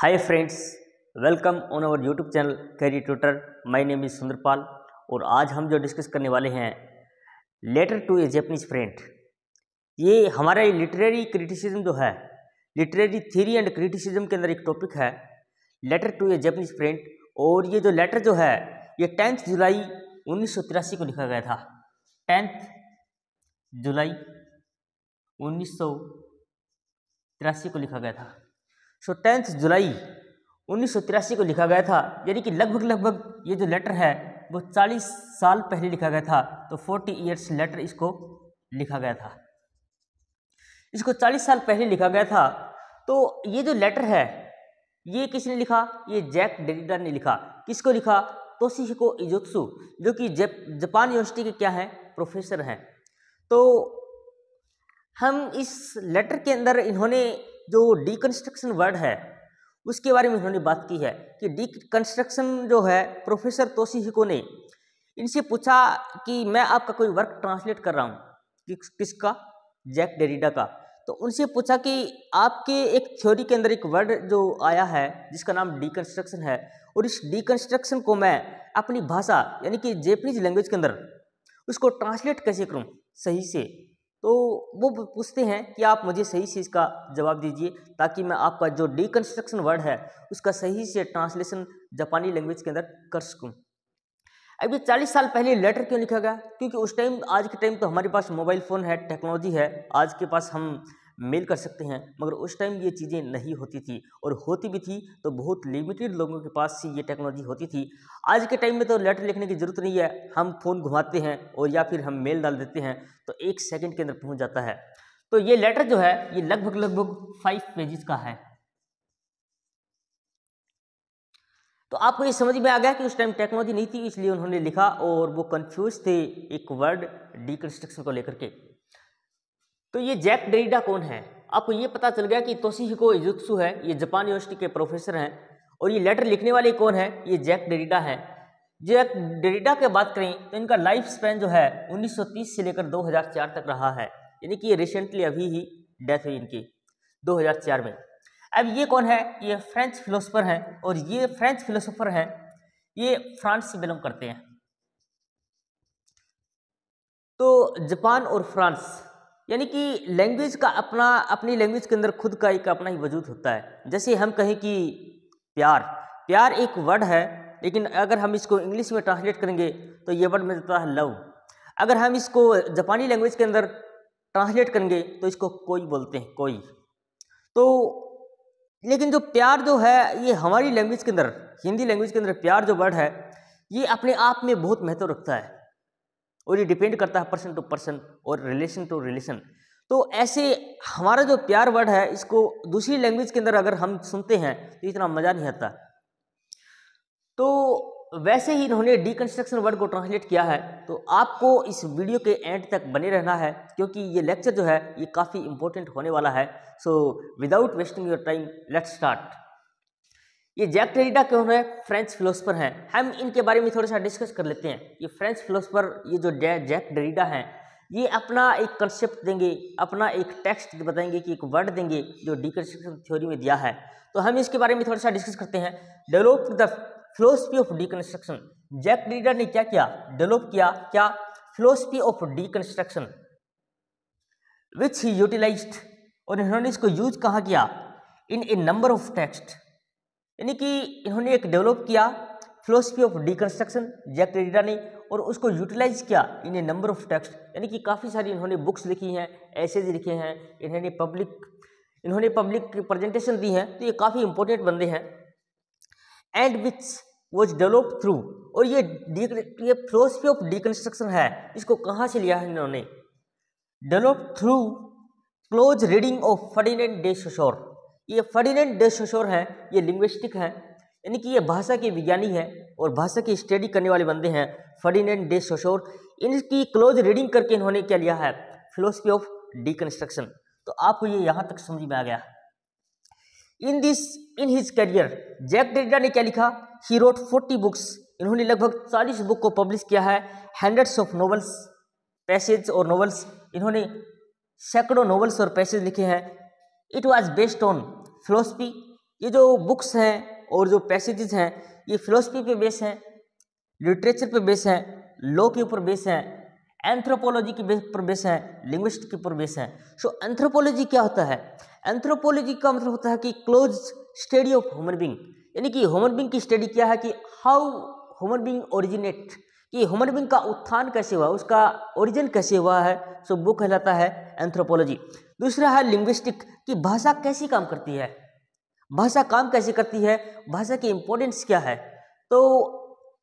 Hi friends welcome on our YouTube channel Carry Tutor my name is Sundarpal और आज हम जो डिस्कस करने वाले हैं letter to a Japanese friend ये हमारा लिटरेरी क्रिटिसिज्म जो है लिटरेरी थ्योरी एंड क्रिटिसिज्म के अंदर एक टॉपिक है letter to a Japanese friend और ये जो लेटर जो है ये टेंथ जुलाई उन्नीस को लिखा गया था टेंथ जुलाई उन्नीस को लिखा गया था सो टेंथ जुलाई उन्नीस को लिखा गया था यानी कि लगभग लगभग ये जो लेटर है वो 40 साल पहले लिखा गया था तो 40 ईयर्स लेटर इसको लिखा गया था इसको 40 साल पहले लिखा गया था तो ये जो लेटर है ये किसने लिखा ये जैक डेरिडा ने लिखा किसको लिखा तोशिहिको इजोत्सु जो कि जापान यूनिवर्सिटी के क्या हैं प्रोफेसर हैं तो हम इस लेटर के अंदर इन्होंने जो डिकन्स्ट्रक्शन वर्ड है उसके बारे में उन्होंने बात की है कि डिकन्स्ट्रक्शन जो है प्रोफेसर तोसी हिको ने इनसे पूछा कि मैं आपका कोई वर्क ट्रांसलेट कर रहा हूँ कि, किसका जैक डेरिडा का तो उनसे पूछा कि आपके एक थ्योरी के अंदर एक वर्ड जो आया है जिसका नाम डिकन्स्ट्रक्शन है और इस डिकन्स्ट्रक्शन को मैं अपनी भाषा यानी कि जेपनीज लैंग्वेज के अंदर उसको ट्रांसलेट कैसे करूँ सही से तो वो पूछते हैं कि आप मुझे सही चीज़ का जवाब दीजिए ताकि मैं आपका जो डिकन्स्ट्रक्शन वर्ड है उसका सही से ट्रांसलेशन जापानी लैंग्वेज के अंदर कर सकूँ अभी चालीस साल पहले लेटर क्यों लिखा गया क्योंकि उस टाइम आज के टाइम तो हमारे पास मोबाइल फ़ोन है टेक्नोलॉजी है आज के पास हम मेल कर सकते हैं मगर उस टाइम ये चीज़ें नहीं होती थी और होती भी थी तो बहुत लिमिटेड लोगों के पास ही ये टेक्नोलॉजी होती थी आज के टाइम में तो लेटर लिखने की ज़रूरत नहीं है हम फ़ोन घुमाते हैं और या फिर हम मेल डाल देते हैं तो एक सेकेंड के अंदर पहुँच जाता है तो ये लेटर जो है ये लगभग लगभग फाइव पेजेस का है तो आपको ये समझ में आ गया कि उस टाइम टेक्नोलॉजी नहीं थी इसलिए उन्होंने लिखा और वो कंफ्यूज थे एक वर्ड डिकन्स्ट्रक्शन को लेकर के तो ये जैक डेरिडा कौन है आपको ये पता चल गया कि तोशीहिको इजुत्सु है ये जापान यूनिवर्सिटी के प्रोफेसर हैं और ये लेटर लिखने वाले कौन है ये जैक डेरिडा है जैक डेरिडा के बात करें तो इनका लाइफ स्पैन जो है 1930 से लेकर 2004 तक रहा है यानी कि ये रिसेंटली अभी ही डेथ हुई इनकी 2004 में अब ये कौन है ये फ्रेंच फिलोसफर हैं और ये फ्रेंच फिलोसफर हैं ये फ्रांस से बिलोंग करते हैं तो जापान और फ्रांस यानी कि लैंग्वेज का अपना अपनी लैंग्वेज के अंदर खुद का एक अपना ही वजूद होता है जैसे हम कहें कि प्यार प्यार एक वर्ड है लेकिन अगर हम इसको इंग्लिश में ट्रांसलेट करेंगे तो ये वर्ड मिलता है लव अगर हम इसको जापानी लैंग्वेज के अंदर ट्रांसलेट करेंगे तो इसको कोई बोलते हैं कोई तो लेकिन जो प्यार जो है ये हमारी लैंग्वेज के अंदर हिंदी लैंग्वेज के अंदर प्यार जो वर्ड है ये अपने आप में बहुत महत्व रखता है और ये डिपेंड करता है पर्सन टू पर्सन और रिलेशन टू रिलेशन तो ऐसे हमारा जो प्यार वर्ड है इसको दूसरी लैंग्वेज के अंदर अगर हम सुनते हैं तो इतना मज़ा नहीं आता तो वैसे ही इन्होंने कंस्ट्रक्शन वर्ड को ट्रांसलेट किया है तो आपको इस वीडियो के एंड तक बने रहना है क्योंकि ये लेक्चर जो है ये काफ़ी इंपॉर्टेंट होने वाला है so without wasting your time let's start ये जैक टेरिडा कौन है फ्रेंच फिलोसफर हैं हम इनके बारे में थोड़ा सा डिस्कस कर लेते हैं ये फ्रेंच फिलोसफर ये जो जैक डेरिडा हैं ये अपना एक कंसेप्ट देंगे अपना एक टेक्स्ट बताएंगे कि एक वर्ड देंगे जो डिकन्स्ट्रक्शन थ्योरी में दिया है तो हम इसके बारे में थोड़ा सा डिस्कस करते हैं develop the philosophy of deconstruction Jacques रीडर ने क्या किया डेवलप किया क्या philosophy of deconstruction which he utilise और इन्होंने इसको यूज कहाँ किया in a number of text यानी कि इन्होंने एक डेवलप किया philosophy of deconstruction Jacques Derrida ने और उसको यूटिलाइज किया in a number of text यानी कि काफ़ी सारी इन्होंने बुक्स लिखी हैं ऐसेज लिखे हैं इन्होंने पब्लिक इन्होंने पब्लिक प्रेजेंटेशन दी हैं तो ये काफ़ी इंपॉर्टेंट बंदे हैं and which was develop through और ये ये फिलोसफी ऑफ डिकन्स्ट्रक्शन है इसको कहाँ से लिया है इन्होंने develop through close reading of Ferdinand de Saussure ये फर्डिनेंट डेशोर हैं ये लिंग्विस्टिक हैं यानी कि ये भाषा के विज्ञानी हैं और भाषा की स्टडी करने वाले बंदे हैं फर्डिनेंट डे इनकी क्लोज रीडिंग करके इन्होंने क्या लिया है फिलोसफी ऑफ डिकन्स्ट्रक्शन तो आपको ये यहाँ तक समझ में आ गया in this in his career Jacques डेडा ने क्या लिखा ही रोट फोर्टी बुक्स इन्होंने लगभग चालीस बुक को पब्लिश किया है हंड्रेड्स ऑफ नॉवल्स पैसेज और नॉवल्स इन्होंने सैकड़ों नॉवल्स और पैसेज लिखे हैं it was based on philosophy ये जो बुक्स हैं और जो पैसेजेस हैं ये फिलोसफी पे बेस हैं लिटरेचर पे बेस हैं लॉ के ऊपर बेस हैं एंथ्रोपोलॉजी के बेस पर बेस हैं लिंग्विस्ट के ऊपर बेस हैं सो एंथ्रोपोलॉजी क्या होता है एंथ्रोपोलॉजी का मतलब होता है कि close study of human being यानी कि ह्यूमन बींग की स्टडी क्या है कि हाउ ह्यूमन बींग ओरिजिनेट कि ह्यूमन बींग का उत्थान कैसे हुआ उसका ओरिजिन कैसे हुआ है सो वो कहलाता है एंथ्रोपोलॉजी दूसरा है लिंग्विस्टिक कि भाषा कैसी काम करती है भाषा काम कैसे करती है भाषा की इम्पोर्टेंस क्या है तो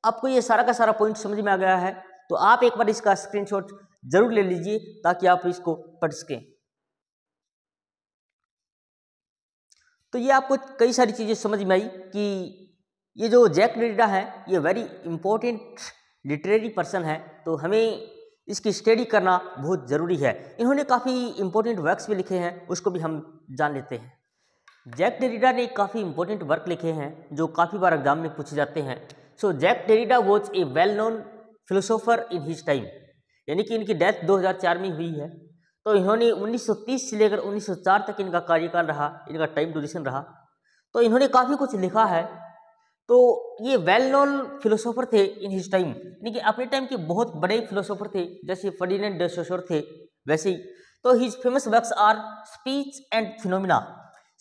आपको ये सारा का सारा पॉइंट समझ में आ गया है तो आप एक बार इसका स्क्रीनशॉट जरूर ले लीजिए ताकि आप इसको पढ़ सकें तो ये आपको कई सारी चीज़ें समझ में आई कि ये जो जैक डेटा है ये वेरी इंपॉर्टेंट लिटरेरी पर्सन है तो हमें इसकी स्टडी करना बहुत ज़रूरी है इन्होंने काफ़ी इंपॉर्टेंट वर्क्स भी लिखे हैं उसको भी हम जान लेते हैं जैक डेरिडा ने काफ़ी इंपॉर्टेंट वर्क लिखे हैं जो काफ़ी बार एग्जाम में पूछे जाते हैं so Jacques Derrida was a well known philosopher in his time यानी कि इनकी डेथ 2004 में हुई है तो इन्होंने 1930 से लेकर 1904 तक इनका कार्यकाल रहा इनका टाइम ड्यूरेशन रहा तो इन्होंने काफ़ी कुछ लिखा है तो ये वेल नोन फिलोसोफर थे इन हिज टाइम यानी कि अपने टाइम के बहुत बड़े फिलोसोफर थे जैसे फर्डिनेंड डेसोशर थे वैसे ही तो his famous works are speech and phenomena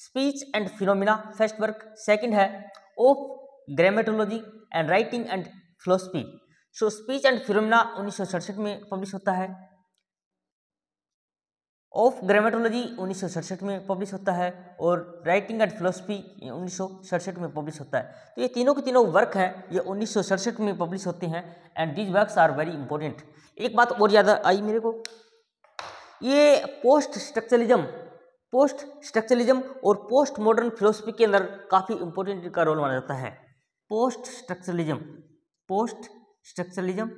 speech and phenomena first work second है of grammatology and writing and philosophy so speech and phenomena उन्नीस में पब्लिश होता है ऑफ ग्रामेटोलॉजी उन्नीस में पब्लिश होता है और राइटिंग एंड फिलोसफी उन्नीस में पब्लिश होता है तो ये तीनों के तीनों वर्क हैं ये उन्नीस में पब्लिश होते हैं and these works are very important एक बात और ज़्यादा आई मेरे को ये पोस्ट स्ट्रक्चरलिज्म पोस्ट स्ट्रक्चरलिज्म और पोस्ट मॉडर्न फिलोसफी के अंदर काफ़ी इंपॉर्टेंट का रोल माना जाता है post structuralism post structuralism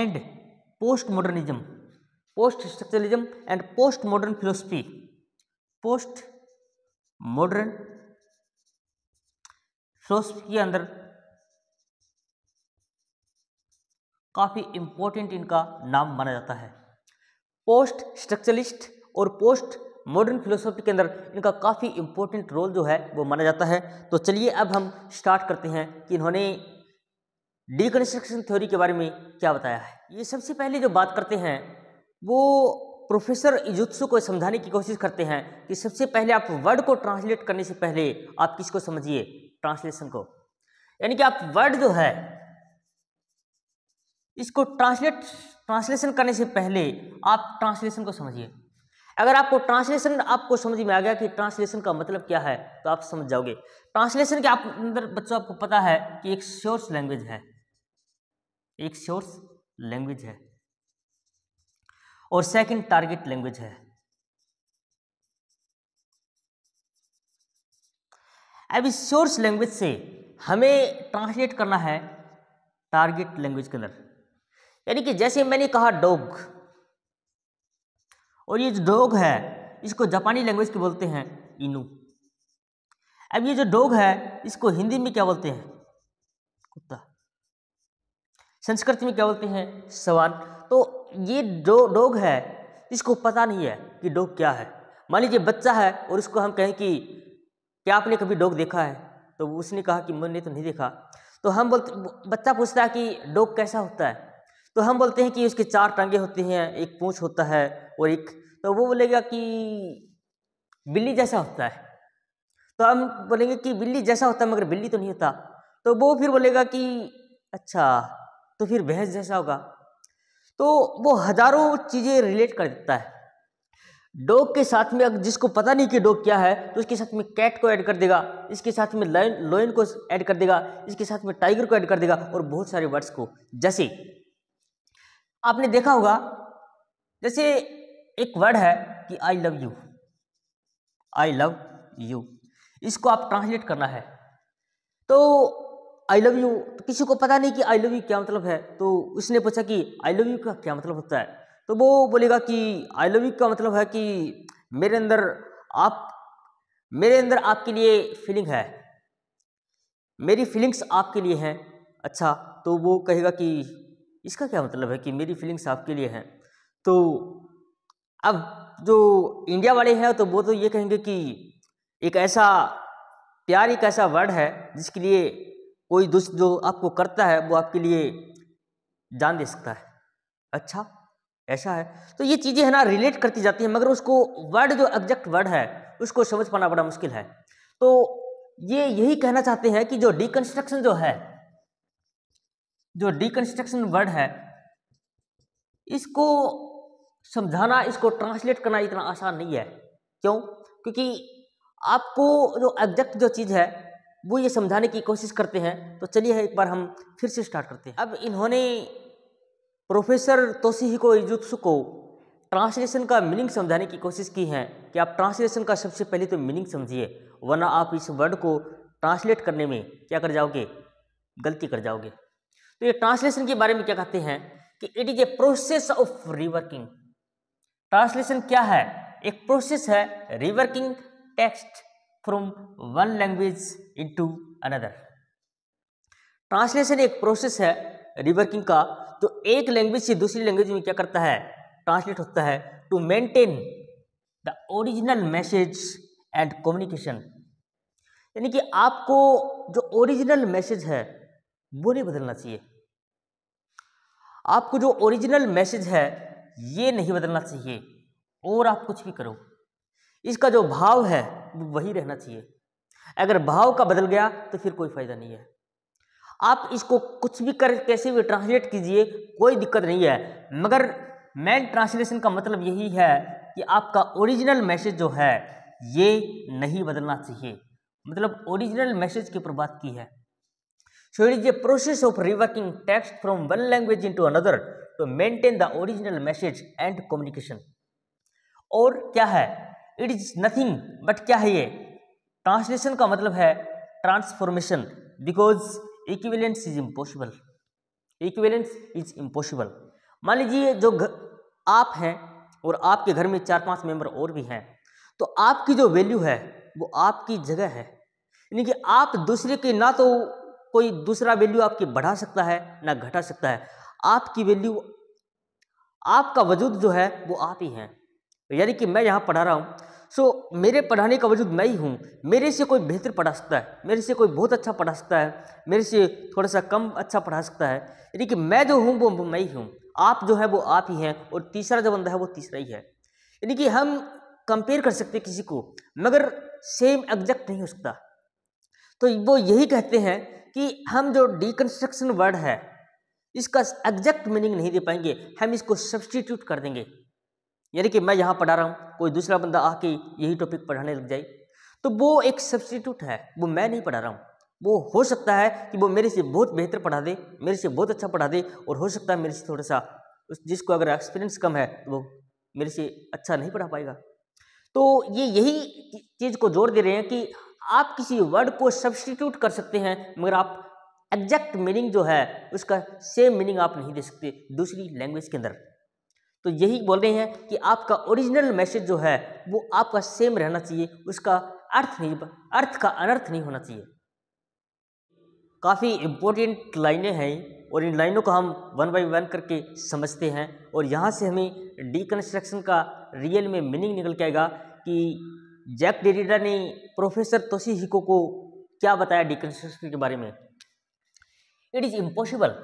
and post modernism post structuralism and post modern philosophy post modern philosophy के अंदर काफ़ी इम्पोर्टेंट इनका नाम माना जाता है पोस्ट स्ट्रक्चरलिस्ट और पोस्ट मॉडर्न फिलोसफी के अंदर इनका काफ़ी इम्पोर्टेंट रोल जो है वो माना जाता है तो चलिए अब हम स्टार्ट करते हैं कि इन्होंने डीकंस्ट्रक्शन थ्योरी के बारे में क्या बताया है ये सबसे पहले जो बात करते हैं वो प्रोफेसर इजुत्सु को समझाने की कोशिश करते हैं कि सबसे पहले आप वर्ड को ट्रांसलेट करने से पहले आप किसको समझिए ट्रांसलेशन को यानी कि आप वर्ड जो है इसको ट्रांसलेट ट्रांसलेशन करने से पहले आप ट्रांसलेशन को समझिए अगर आपको ट्रांसलेशन आपको समझ में आ गया कि ट्रांसलेशन का मतलब क्या है तो आप समझ जाओगे ट्रांसलेशन के आप अंदर बच्चों आपको पता है कि एक सोर्स लैंग्वेज है एक सोर्स लैंग्वेज है और सेकंड टारगेट लैंग्वेज है अब इस सोर्स लैंग्वेज से हमें ट्रांसलेट करना है टारगेट लैंग्वेज के अंदर यानी कि जैसे मैंने कहा डॉग और ये जो डॉग है इसको जापानी लैंग्वेज के बोलते हैं इनू अब ये जो डॉग है इसको हिंदी में क्या बोलते हैं कुत्ता संस्कृत में क्या बोलते हैं सवान तो ये डो डोग है इसको पता नहीं है कि डोग क्या है मान लीजिए बच्चा है और उसको हम कहें कि क्या आपने कभी डोग देखा है तो उसने कहा कि मैंने तो नहीं देखा तो हम बोलते बच्चा पूछता है कि डोग कैसा होता है तो हम बोलते हैं कि उसके चार टांगे होती हैं एक पूँछ होता है और एक तो वो बोलेगा कि बिल्ली जैसा होता है तो हम बोलेंगे कि बिल्ली जैसा होता है मगर बिल्ली तो नहीं होता तो वो फिर बोलेगा कि अच्छा तो फिर भैंस जैसा होगा तो वो हजारों चीज़ें रिलेट कर देता है डॉग के साथ में अगर जिसको पता नहीं कि डॉग क्या है तो उसके साथ में कैट को ऐड कर देगा इसके साथ में लाइन लोइन को ऐड कर देगा इसके साथ में टाइगर को ऐड कर देगा और बहुत सारे वर्ड्स को जैसे आपने देखा होगा जैसे एक वर्ड है कि I love you I love you इसको आप ट्रांसलेट करना है तो आई लव यू तो किसी को पता नहीं कि आई लव यू क्या मतलब है तो उसने पूछा कि आई लव यू का क्या मतलब होता है तो वो बोलेगा कि आई लव यू का मतलब है कि मेरे अंदर आप मेरे अंदर आपके लिए फीलिंग है मेरी फीलिंग्स आपके लिए हैं अच्छा तो वो कहेगा कि इसका क्या मतलब है कि मेरी फीलिंग्स आपके लिए हैं तो अब जो इंडिया वाले हैं तो वो तो ये कहेंगे कि एक ऐसा प्यार एक ऐसा वर्ड है जिसके लिए कोई दुष्ट जो आपको करता है वो आपके लिए जान दे सकता है अच्छा ऐसा है तो ये चीज़ें है ना रिलेट करती जाती हैं मगर उसको वर्ड जो एग्जैक्ट वर्ड है उसको समझ पाना बड़ा मुश्किल है तो ये यही कहना चाहते हैं कि जो डिकन्स्ट्रक्शन जो है जो डिकन्स्ट्रक्शन वर्ड है इसको समझाना इसको ट्रांसलेट करना इतना आसान नहीं है क्यों क्योंकि आपको जो एग्जैक्ट जो चीज़ है वो ये समझाने की कोशिश करते हैं तो चलिए एक बार हम फिर से स्टार्ट करते हैं अब इन्होंने प्रोफेसर तोशिहिको इजुत्सु को ट्रांसलेशन का मीनिंग समझाने की कोशिश की है कि आप ट्रांसलेशन का सबसे पहले तो मीनिंग समझिए वरना आप इस वर्ड को ट्रांसलेट करने में क्या कर जाओगे गलती कर जाओगे तो ये ट्रांसलेशन के बारे में क्या कहते हैं कि it is a process of reworking translation क्या है एक प्रोसेस है reworking text from one language into another translation एक प्रोसेस है रिवर्किंग का तो एक लैंग्वेज से दूसरी लैंग्वेज में क्या करता है ट्रांसलेट होता है to maintain the original message and communication यानी कि आपको जो ओरिजिनल मैसेज है वो नहीं बदलना चाहिए आपको जो ओरिजिनल मैसेज है ये नहीं बदलना चाहिए और आप कुछ भी करो इसका जो भाव है वो वही रहना चाहिए अगर भाव का बदल गया तो फिर कोई फायदा नहीं है आप इसको कुछ भी कर कैसे भी ट्रांसलेट कीजिए कोई दिक्कत नहीं है मगर मैन ट्रांसलेशन का मतलब यही है कि आपका ओरिजिनल मैसेज जो है ये नहीं बदलना चाहिए मतलब ओरिजिनल मैसेज के ऊपर बात की है so it a process of reworking text from one language into another to maintain the original message and communication और क्या है इट इज नथिंग बट क्या है ये ट्रांसलेशन का मतलब है transformation because equivalence is impossible equivalence is impossible मान लीजिए जो आप हैं और आपके घर में चार पांच मेंबर और भी हैं तो आपकी जो वैल्यू है वो आपकी जगह है यानी कि आप दूसरे की ना तो कोई दूसरा वैल्यू आपकी बढ़ा सकता है ना घटा सकता है आपकी वैल्यू आपका वजूद जो है वो आप ही हैं यानी कि मैं यहाँ पढ़ा रहा हूँ सो मेरे पढ़ाने का वजूद मैं ही हूँ मेरे से कोई बेहतर पढ़ा सकता है मेरे से कोई बहुत अच्छा पढ़ा सकता है मेरे से थोड़ा सा कम अच्छा पढ़ा सकता है यानी कि मैं जो हूँ वो मैं ही हूँ आप जो है वो आप ही हैं और तीसरा जो बंदा है वो तीसरा ही है यानी कि हम कंपेयर कर सकते किसी को मगर सेम एग्जैक्ट नहीं हो सकता तो वो यही कहते हैं कि हम जो डिकन्स्ट्रक्शन वर्ड है इसका एग्जैक्ट मीनिंग नहीं दे पाएंगे हम इसको सब्सटीट्यूट कर देंगे यानी कि मैं यहाँ पढ़ा रहा हूँ कोई दूसरा बंदा आके यही टॉपिक पढ़ाने लग जाए तो वो एक सब्सटीट्यूट है वो मैं नहीं पढ़ा रहा हूँ वो हो सकता है कि वो मेरे से बहुत बेहतर पढ़ा दे मेरे से बहुत अच्छा पढ़ा दे और हो सकता है मेरे से थोड़ा सा उस जिसको अगर एक्सपीरियंस कम है तो वो मेरे से अच्छा नहीं पढ़ा पाएगा तो ये यही चीज़ को जोर दे रहे हैं कि आप किसी वर्ड को सब्सटीट्यूट कर सकते हैं मगर आप एग्जैक्ट मीनिंग जो है उसका सेम मीनिंग आप नहीं दे सकते दूसरी लैंग्वेज के अंदर तो यही बोल रहे हैं कि आपका ओरिजिनल मैसेज जो है वो आपका सेम रहना चाहिए उसका अर्थ नहीं अर्थ का अनर्थ नहीं होना चाहिए काफ़ी इम्पोर्टेंट लाइनें हैं और इन लाइनों को हम वन बाई वन करके समझते हैं और यहाँ से हमें डिकन्स्ट्रक्शन का रियल में मीनिंग निकल के आएगा कि जैक डेरिडा ने प्रोफेसर तोशी हिको को क्या बताया डिकन्स्ट्रक्शन के बारे में it is impossible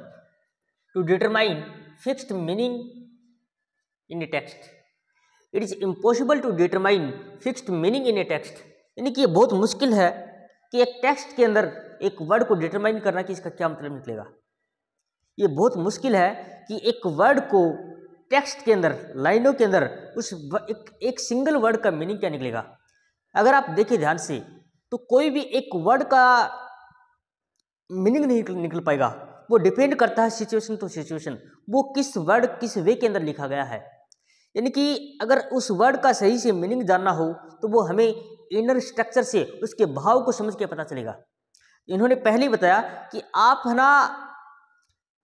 to determine fixed meaning in a text. It is impossible to determine fixed meaning in a text. यानी कि ये बहुत मुश्किल है कि एक टेक्स्ट के अंदर एक वर्ड को डिटरमाइन करना कि इसका क्या मतलब निकलेगा ये बहुत मुश्किल है कि एक वर्ड को टेक्स्ट के अंदर लाइनों के अंदर उस एक, एक सिंगल वर्ड का मीनिंग क्या निकलेगा अगर आप देखें ध्यान से तो कोई भी एक वर्ड का मीनिंग नहीं निकल पाएगा वो डिपेंड करता है सिचुएशन टू सिचुएशन वो किस वर्ड किस वे के अंदर लिखा गया है यानी कि अगर उस वर्ड का सही से मीनिंग जानना हो तो वो हमें इनर स्ट्रक्चर से उसके भाव को समझ के पता चलेगा इन्होंने पहले बताया कि आप है ना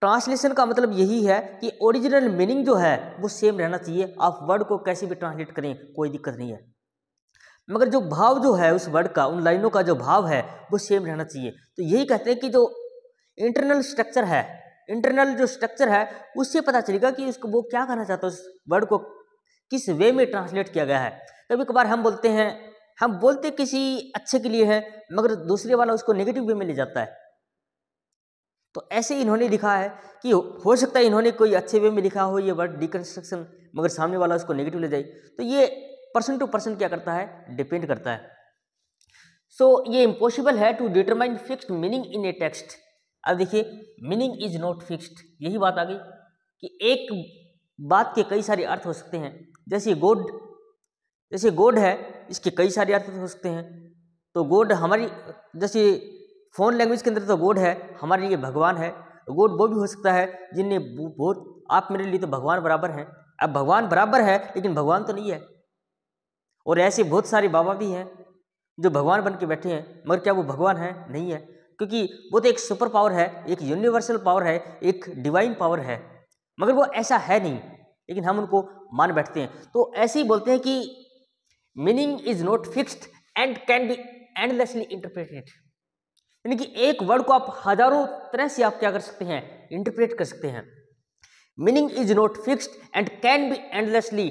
ट्रांसलेशन का मतलब यही है कि ओरिजिनल मीनिंग जो है वो सेम रहना चाहिए आप वर्ड को कैसे भी ट्रांसलेट करें कोई दिक्कत नहीं है मगर जो भाव जो है उस वर्ड का उन लाइनों का जो भाव है वो सेम रहना चाहिए तो यही कहते हैं कि जो इंटरनल स्ट्रक्चर है इंटरनल जो स्ट्रक्चर है उससे पता चलेगा कि उसको वो क्या कहना चाहता है उस वर्ड को किस वे में ट्रांसलेट किया गया है कभी कभार हम बोलते हैं हम बोलते किसी अच्छे के लिए है मगर दूसरे वाला उसको नेगेटिव वे में ले जाता है तो ऐसे इन्होंने लिखा है कि हो सकता है इन्होंने कोई अच्छे वे में लिखा हो ये वर्ड डिकन्स्ट्रक्शन मगर सामने वाला उसको नेगेटिव ले जाए तो ये पर्सन टू पर्सन क्या करता है डिपेंड करता है सो so, ये इम्पॉसिबल है to determine fixed meaning in a text अब देखिए मीनिंग इज नॉट फिक्स्ड यही बात आ गई कि एक बात के कई सारे अर्थ हो सकते हैं जैसे गोड जैसे गोड है इसके कई सारे अर्थ हो सकते हैं तो गोड हमारी जैसे फोन लैंग्वेज के अंदर तो गोड है हमारे लिए भगवान है गोड वो भी हो सकता है जिनने बहुत आप मेरे लिए तो भगवान बराबर हैं अब भगवान बराबर है लेकिन भगवान तो नहीं है और ऐसे बहुत सारे बाबा भी हैं जो भगवान बन के बैठे हैं मगर क्या वो भगवान है नहीं है क्योंकि वो तो एक सुपर पावर है एक यूनिवर्सल पावर है एक डिवाइन पावर है मगर वो ऐसा है नहीं लेकिन हम उनको मान बैठते हैं तो ऐसे ही बोलते हैं कि meaning is not fixed and can be endlessly interpreted यानी कि एक वर्ड को आप हजारों तरह से आप क्या कर सकते हैं इंटरप्रेट कर सकते हैं meaning is not fixed and can be endlessly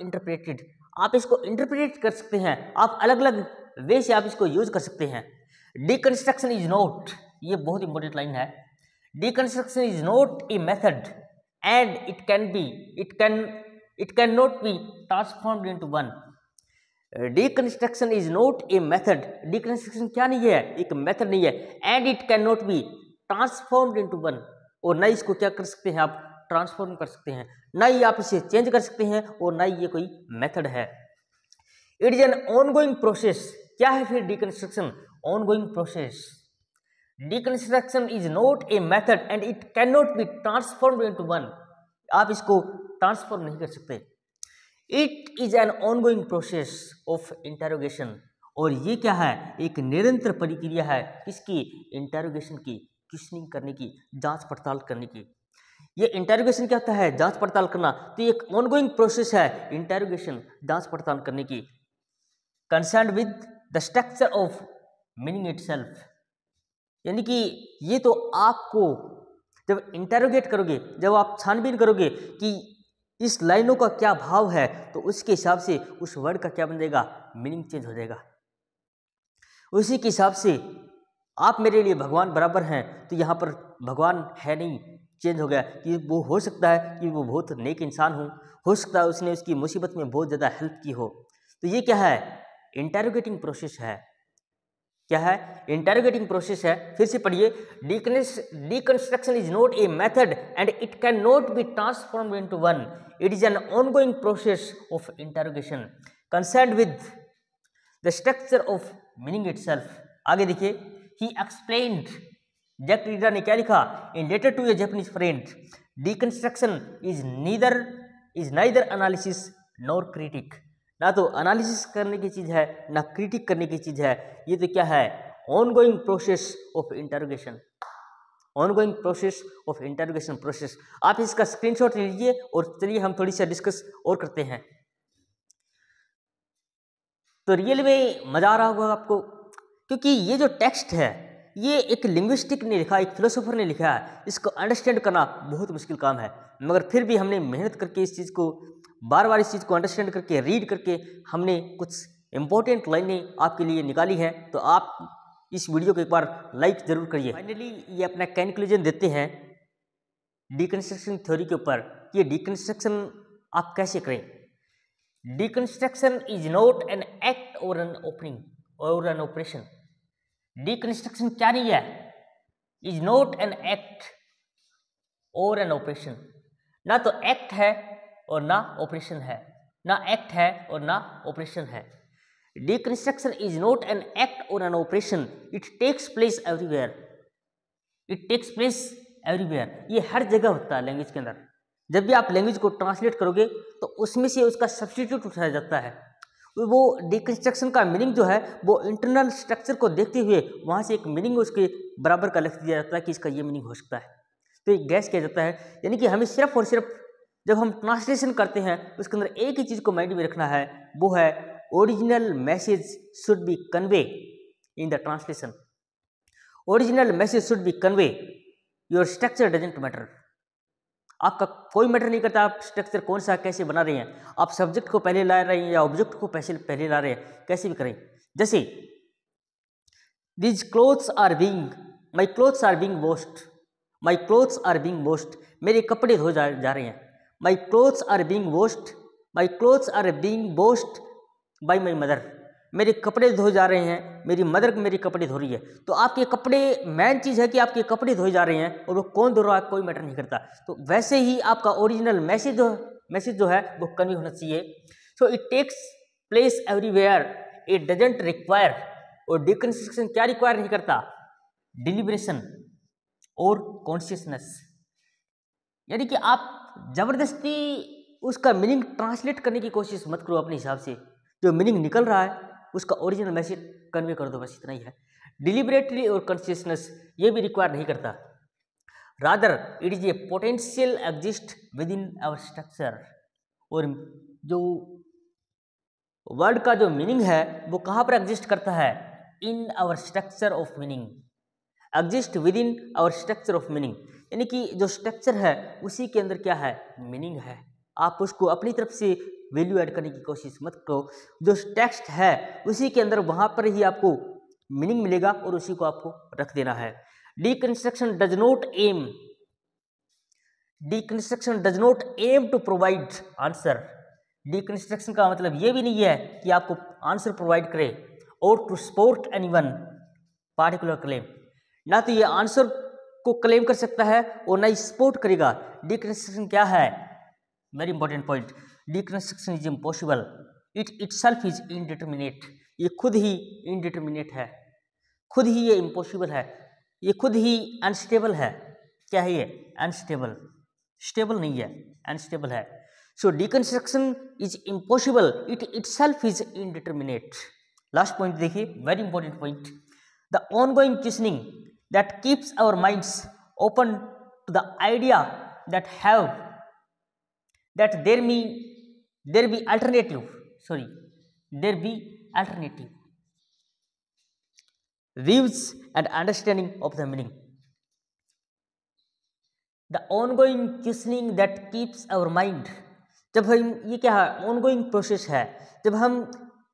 interpreted आप इसको इंटरप्रेट कर सकते हैं आप अलग अलग वे से आप इसको यूज कर सकते हैं डिकन्स्ट्रक्शन इज नॉट ये बहुत इंपॉर्टेंट लाइन है deconstruction is not a method and it and it can be it can it cannot be transformed into one deconstruction is not a method deconstruction क्या नहीं है एक मैथड नहीं है and it can not be transformed into one और ना इसको क्या कर सकते हैं आप ट्रांसफॉर्म कर सकते हैं ना ही आप इसे चेंज कर सकते हैं और ना ही ये कोई मेथड है it is an on going process क्या है फिर on going process deconstruction is not a method and it can not be transform into one आप इसको ट्रांसफॉर्म नहीं कर सकते it is an ongoing process of interrogation और ये क्या है एक निरंतर प्रक्रिया है किसकी इंटेरोगेशन की क्वेश्चनिंग करने की जांच पड़ताल करने की ये इंटेरोगेशन क्या होता है जांच पड़ताल करना तो एक ऑनगोइंग प्रोसेस है इंटेरोगेशन जांच पड़ताल करने की concern with the structure of meaning itself यानी कि ये तो आपको जब इंटरोगेट करोगे जब आप छानबीन करोगे कि इस लाइनों का क्या भाव है तो उसके हिसाब से उस वर्ड का क्या बन जाएगा मीनिंग चेंज हो जाएगा उसी के हिसाब से आप मेरे लिए भगवान बराबर हैं तो यहाँ पर भगवान है नहीं चेंज हो गया कि वो हो सकता है कि वो बहुत नेक इंसान हो हो सकता है उसने उसकी मुसीबत में बहुत ज़्यादा हेल्प की हो तो ये क्या है इंटेरोगेटिंग प्रोसेस है क्या है इंटरगेटिंग प्रोसेस है फिर से पढ़िए deconstruction is not a method and it can not be transform into one it is an ongoing process of interrogation concern with the structure of meaning it आगे देखिए ही एक्सप्लेन जैक रीडर ने क्या लिखा in letter to a Japanese friend deconstruction is neither is neither analysis nor critique ना तो analysis करने की चीज़ है ना क्रिटिक करने की चीज़ है ये तो क्या है ongoing process of interrogation ongoing process of interrogation process आप इसका स्क्रीनशॉट ले लीजिए और चलिए हम थोड़ी सा डिस्कस और करते हैं तो रियल में मज़ा आ रहा होगा आपको क्योंकि ये जो टेक्स्ट है ये एक लिंग्विस्टिक ने लिखा एक फिलोसोफर ने लिखा है इसको अंडरस्टैंड करना बहुत मुश्किल काम है मगर फिर भी हमने मेहनत करके इस चीज़ को बार बार इस चीज़ को अंडरस्टैंड करके रीड करके हमने कुछ इंपॉर्टेंट लाइनें आपके लिए निकाली हैं तो आप इस वीडियो को एक बार लाइक ज़रूर करिए फाइनली ये अपना कंक्लूजन देते हैं डिकन्स्ट्रक्शन थ्योरी के ऊपर ये डिकन्स्ट्रक्शन आप कैसे करें deconstruction is not an act और एन ओपनिंग और एन ऑपरेशन डिकन्स्ट्रक्शन क्या नहीं है इज नॉट एन एक्ट और एन ऑपरेशन ना तो एक्ट है और ना ऑपरेशन है ना एक्ट है और ना ऑपरेशन है deconstruction is not an act और an operation it takes place everywhere it takes place everywhere ये हर जगह होता है लैंग्वेज के अंदर जब भी आप लैंग्वेज को ट्रांसलेट करोगे तो उसमें से उसका सब्सटीट्यूट उठाया जाता है वो डिकन्स्ट्रक्शन का मीनिंग जो है वो इंटरनल स्ट्रक्चर को देखते हुए वहाँ से एक मीनिंग उसके बराबर का लिख दिया जाता है कि इसका ये मीनिंग हो सकता है तो एक गैस किया जाता है यानी कि हमें सिर्फ और सिर्फ जब हम ट्रांसलेशन करते हैं उसके तो अंदर एक ही चीज़ को माइंड में रखना है वो है original message should be convey in the translation original message should be convey your structure doesn't matter आपका कोई मैटर नहीं करता आप स्ट्रक्चर कौन सा कैसे बना रहे हैं आप सब्जेक्ट को पहले ला रहे हैं या ऑब्जेक्ट को पहले पहले ला रहे हैं कैसे भी करें जैसे these clothes are being my clothes are being washed my clothes are being washed मेरे कपड़े धो जा, जा रहे हैं my clothes are being washed my clothes are being washed by my mother मेरे कपड़े धोए जा रहे हैं मेरी मदर मेरे कपड़े धो रही है तो आपके कपड़े मेन चीज़ है कि आपके कपड़े धोए जा रहे हैं और वो कौन धो रहा है कोई मैटर नहीं करता तो वैसे ही आपका ओरिजिनल मैसेज जो मैसेज जो है वो कन्वे होना चाहिए so it takes place everywhere it doesn't require और डिकन्स्ट्रक्शन क्या रिक्वायर नहीं करता डिलीब्रेशन और कॉन्शियसनेस यानी कि आप ज़बरदस्ती उसका मीनिंग ट्रांसलेट करने की कोशिश मत करो अपने हिसाब से जो मीनिंग निकल रहा है उसका ओरिजिनल मैसेज कन्वे कर दो बस इतना ही है डिलीबरेटली और कॉन्शियसनेस ये भी रिक्वायर नहीं करता rather it is a potential exist within our structure और जो वर्ड का जो मीनिंग है वो कहाँ पर एग्जिस्ट करता है in our structure of meaning exist within our structure of meaning यानी कि जो स्ट्रक्चर है उसी के अंदर क्या है मीनिंग है आप उसको अपनी तरफ से वैल्यू ऐड करने की कोशिश मत करो जो टेक्स्ट है उसी के अंदर वहाँ पर ही आपको मीनिंग मिलेगा और उसी को आपको रख देना है deconstruction aim deconstruction does does aim to provide answer deconstruction का मतलब ये भी नहीं है कि आपको आंसर प्रोवाइड करे और to support any one particular claim ना तो ये आंसर को क्लेम कर सकता है और ना सपोर्ट करेगा डिकन्स्ट्रक्शन क्या है very important point deconstruction is impossible it itself is indeterminate ये खुद ही इनडिटर्मिनेट है खुद ही ये इम्पॉसिबल है ये खुद ही अनस्टेबल है क्या है ये अनस्टेबल स्टेबल नहीं है अनस्टेबल है so deconstruction is impossible it itself is indeterminate last point देखिए very important point the ongoing questioning that keeps our minds open to the idea that have that there may there be alternative sorry there be alternative views and understanding of the meaning the ongoing questioning that keeps our mind जब हम ये क्या है ongoing process है जब हम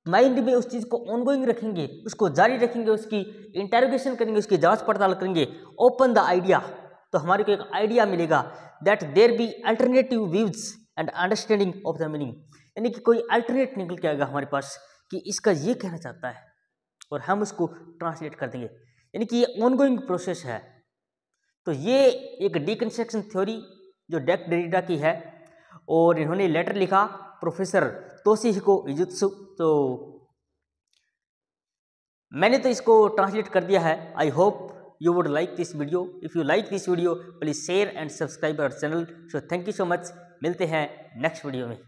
mind में उस चीज़ को ऑनगोइंग रखेंगे उसको जारी रखेंगे उसकी इंटेरोगेशन करेंगे उसकी जांच पड़ताल करेंगे ओपन द आइडिया तो हमारे को एक आइडिया मिलेगा that there be alternative views and understanding of the meaning यानी कि कोई अल्टरनेट निकल के आएगा हमारे पास कि इसका ये कहना चाहता है और हम उसको ट्रांसलेट कर देंगे यानी कि ये ऑनगोइंग प्रोसेस है तो ये एक डिकन्स्ट्रक्शन थ्योरी जो डेक डेरिडा की है और इन्होंने लेटर लिखा प्रोफेसर तोशीहिको इजुत्सु तो मैंने तो इसको ट्रांसलेट कर दिया है I hope you would like this video if you like this video please share and subscribe our channel so thank you so much मिलते हैं नेक्स्ट वीडियो में